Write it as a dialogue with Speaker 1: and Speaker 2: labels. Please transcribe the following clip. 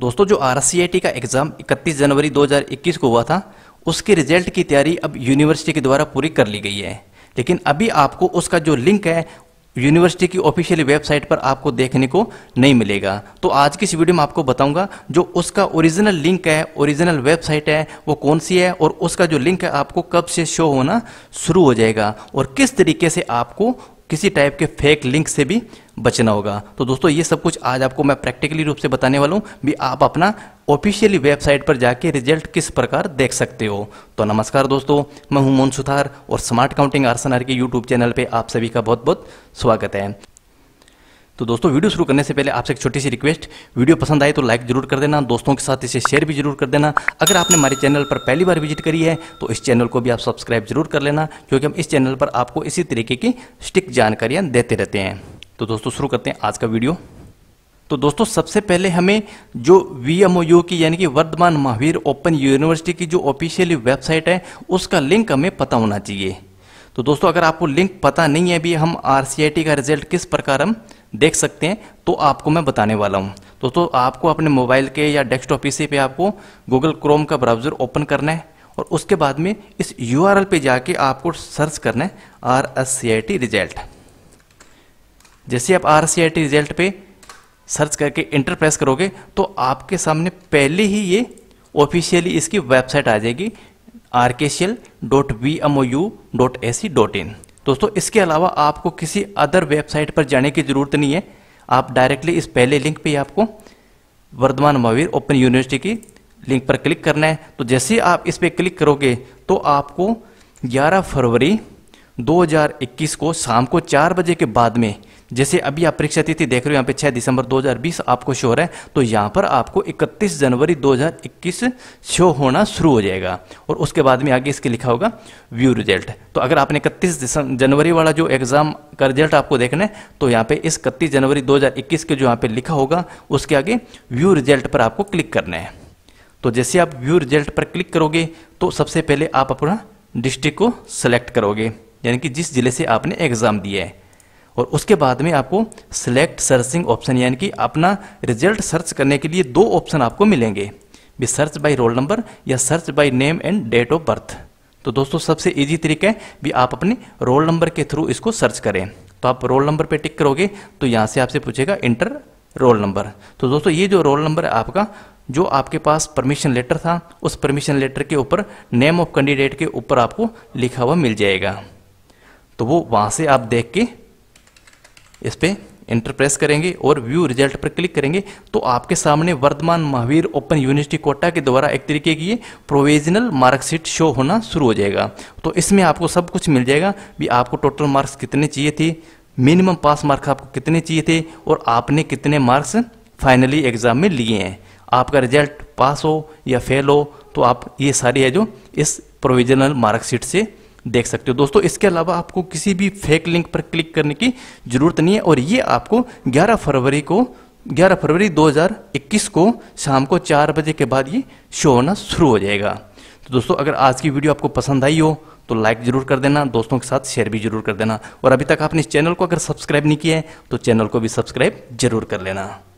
Speaker 1: दोस्तों जो आर का एग्ज़ाम 31 जनवरी 2021 को हुआ था उसके रिजल्ट की तैयारी अब यूनिवर्सिटी के द्वारा पूरी कर ली गई है लेकिन अभी आपको उसका जो लिंक है यूनिवर्सिटी की ऑफिशियल वेबसाइट पर आपको देखने को नहीं मिलेगा तो आज की इस वीडियो में आपको बताऊंगा जो उसका ओरिजिनल लिंक है ओरिजिनल वेबसाइट है वो कौन सी है और उसका जो लिंक है आपको कब से शो होना शुरू हो जाएगा और किस तरीके से आपको किसी टाइप के फेक लिंक से भी बचना होगा तो दोस्तों ये सब कुछ आज आपको मैं प्रैक्टिकली रूप से बताने वाला हूँ भी आप अपना ऑफिशियली वेबसाइट पर जाके रिजल्ट किस प्रकार देख सकते हो तो नमस्कार दोस्तों मैं हूँ मोन सुथार और smart counting R K YouTube channel पर आप सभी का बहुत बहुत स्वागत है तो दोस्तों वीडियो शुरू करने से पहले आपसे एक छोटी सी रिक्वेस्ट वीडियो पसंद आए तो लाइक जरूर कर देना दोस्तों के साथ इसे शेयर भी जरूर कर देना अगर आपने हमारे चैनल पर पहली बार विजिट करी है तो इस चैनल को भी आप सब्सक्राइब जरूर कर लेना क्योंकि हम इस चैनल पर आपको इसी तरीके की स्टिक जानकारियाँ देते रहते हैं तो दोस्तों शुरू करते हैं आज का वीडियो तो दोस्तों सबसे पहले हमें जो वी की यानी कि वर्धमान महावीर ओपन यूनिवर्सिटी की जो ऑफिशियली वेबसाइट है उसका लिंक हमें पता होना चाहिए तो दोस्तों अगर आपको लिंक पता नहीं है भी हम आर का रिजल्ट किस प्रकार हम देख सकते हैं तो आपको मैं बताने वाला हूँ दोस्तों आपको अपने मोबाइल के या डेस्कटॉप पीसी पे आपको गूगल क्रोम का ब्राउज़र ओपन करना है और उसके बाद में इस यू आर पे जाके आपको सर्च करना है आर एस रिजल्ट जैसे आप आर रिजल्ट पे सर्च करके इंटर प्रेस करोगे तो आपके सामने पहले ही ये ऑफिशियली इसकी वेबसाइट आ जाएगी R K C L dot V M O U dot A C dot in दोस्तों इसके अलावा आपको किसी अदर वेबसाइट पर जाने की ज़रूरत नहीं है आप डायरेक्टली इस पहले लिंक पे आपको वर्धमान महावीर ओपन यूनिवर्सिटी की लिंक पर क्लिक करना है तो जैसे आप इस पर क्लिक करोगे तो आपको 11 फरवरी 2021 को शाम को चार बजे के बाद में जैसे अभी आप परीक्षा तिथि देख रहे हो यहाँ पे 6 दिसंबर 2020 आपको शो हो रहा है तो यहाँ पर आपको 31 जनवरी 2021 शो होना शुरू हो जाएगा और उसके बाद में आगे इसके लिखा होगा व्यू रिजल्ट तो अगर आपने इकतीस जनवरी वाला जो एग्ज़ाम का रिजल्ट आपको देखना है तो यहाँ पे इस इकतीस जनवरी 2021 के जो यहाँ पे लिखा होगा उसके आगे व्यू रिजल्ट पर आपको क्लिक करना है तो जैसे आप व्यू रिजल्ट पर क्लिक करोगे तो सबसे पहले आप अपना डिस्ट्रिक्ट को सेलेक्ट करोगे यानी कि जिस जिले से आपने एग्ज़ाम दिया है और उसके बाद में आपको सिलेक्ट सर्चिंग ऑप्शन यानी कि अपना रिजल्ट सर्च करने के लिए दो ऑप्शन आपको मिलेंगे भी सर्च बाय रोल नंबर या search by name and date of birth तो दोस्तों सबसे इजी तरीका है भी आप अपने रोल नंबर के थ्रू इसको सर्च करें तो आप रोल नंबर पे टिक करोगे तो यहाँ से आपसे पूछेगा इंटर रोल नंबर तो दोस्तों ये जो रोल नंबर है आपका जो आपके पास परमिशन लेटर था उस परमिशन लेटर के ऊपर नेम ऑफ कैंडिडेट के ऊपर आपको लिखा हुआ मिल जाएगा तो वो वहाँ से आप देख के इस पर इंटर प्रेस करेंगे और व्यू रिजल्ट पर क्लिक करेंगे तो आपके सामने वर्धमान महावीर ओपन यूनिवर्सिटी कोटा के द्वारा एक तरीके की प्रोविजनल मार्कशीट शो होना शुरू हो जाएगा तो इसमें आपको सब कुछ मिल जाएगा भी आपको टोटल मार्क्स कितने चाहिए थे मिनिमम पास मार्क्स आपको कितने चाहिए थे और आपने कितने मार्क्स फाइनली एग्ज़ाम में लिए हैं आपका रिजल्ट पास हो या फेल हो तो आप ये सारी है जो इस प्रोविजनल मार्कशीट से देख सकते हो दोस्तों इसके अलावा आपको किसी भी फेक लिंक पर क्लिक करने की ज़रूरत नहीं है और ये आपको 11 फरवरी को 11 फरवरी 2021 को शाम को चार बजे के बाद ये शो होना शुरू हो जाएगा तो दोस्तों अगर आज की वीडियो आपको पसंद आई हो तो लाइक जरूर कर देना दोस्तों के साथ शेयर भी जरूर कर देना और अभी तक आपने इस चैनल को अगर सब्सक्राइब नहीं किया है तो चैनल को भी सब्सक्राइब जरूर कर लेना